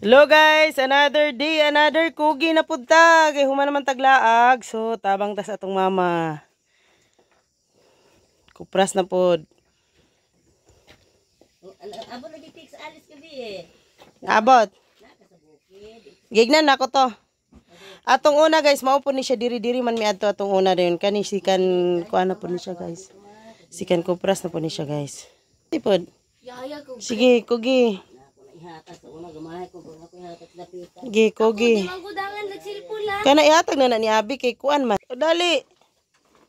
Hello guys, another day, another kugi na punta. Kay eh, human naman taglaag. So tabang tas atong mama. Kupras na pod. Abot lagi fix alis kabi eh. Abot. Gignan nako to. Atong una guys, maupo ni siya diri-diri man mi adto atong una dayon kani si kan, kuan na pud ni siya guys. Si kan kupras na pud ni siya guys. Tipod. Sige, kugi. Gi ko gi. Kana ihatag na na ni Abi kay kuan man. O dali.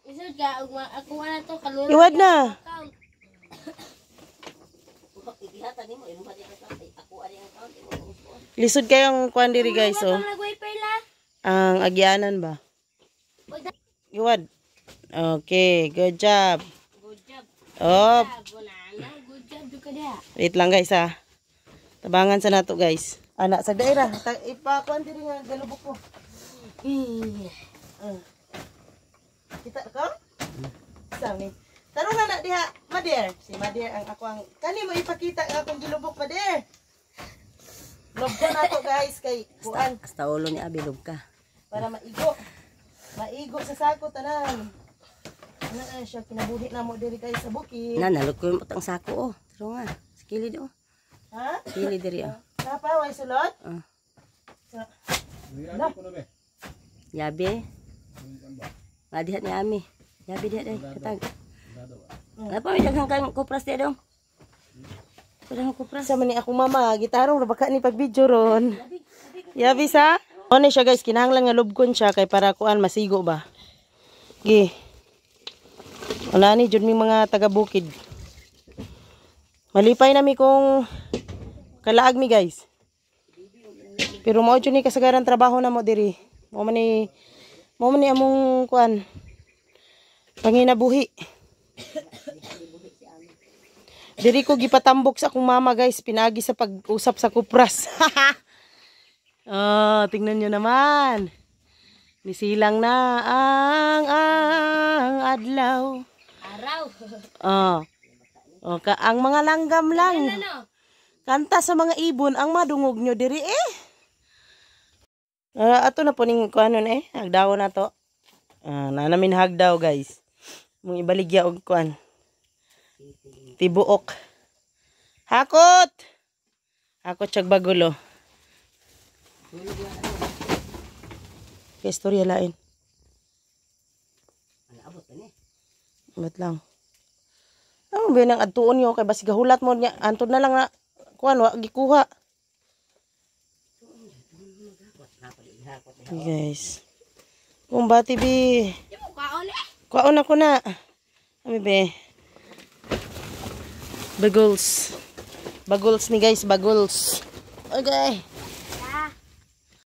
Isod ka ako na to kaluro. Iwad na. nimo ako Lisod ang kuan diri guys oh. Ang agyanan ba? Iwad. Okay, good job. Good job. Oh. Good Wait lang guys ah. Tabangan sa nato guys. Anak sa daerah. Ipakuan diri nga galubok ko. Uh. Kita ka? Sami. Tanong na na diha, Mader. Si Mader ang ako ang kani mo ipakita ang akong gilubok, Mader. Log ko na to guys kay kuan. Hasta ulo ni Abi log ka. Para maigo. Maigo sa sako tanan. Ana siya kinabuhi na mo diri guys sa bukid. Na nalog ko yung sako oh. Tiro nga. Ah. Sa kilid oh. Ha? Sili diri ah. Napa way sulod? Ah. Yabe. Madihat ni Ami. Yabe dihat dai katag. Napa may daghang kang kupras dia dong? Daghang kupras. Sama ni ako mama, gitarong ra baka ni pagbidyo ron. Yabe sa? Ano siya guys, kinahanglan nga lubkon siya kay para kuan masigo ba. Gi. Wala ni jud mga taga bukid. Malipay nami kung Kalaag mi guys. Pero mao ni kasagaran trabaho na mo diri. Mo man ni mo man ni among kuan panginabuhi. diri ko gipatambok sa akong mama guys, pinagi sa pag-usap sa kupras. oh, tingnan niyo naman. Nisilang na ang ang adlaw. Araw. Oh. ka, ang mga langgam lang. Ano, ano? Kanta sa mga ibon ang madungog nyo diri eh. Uh, ato na po ning kuanon eh. Hagdaw na to. Uh, na namin hagdaw guys. Mung ibaligya og kuan. Tibuok. Hakot! Hakot siyag bagulo. Kestorya lain. Bat lang. Ano ba yun ang adtuon nyo? Kaya basigahulat mo niya. Antod na lang na kuan wa gikuha. Oh. Guys. Kung tv tibi. Kuan na ko na. Ami be. Baguls. Baguls ni guys, baguls. Okay.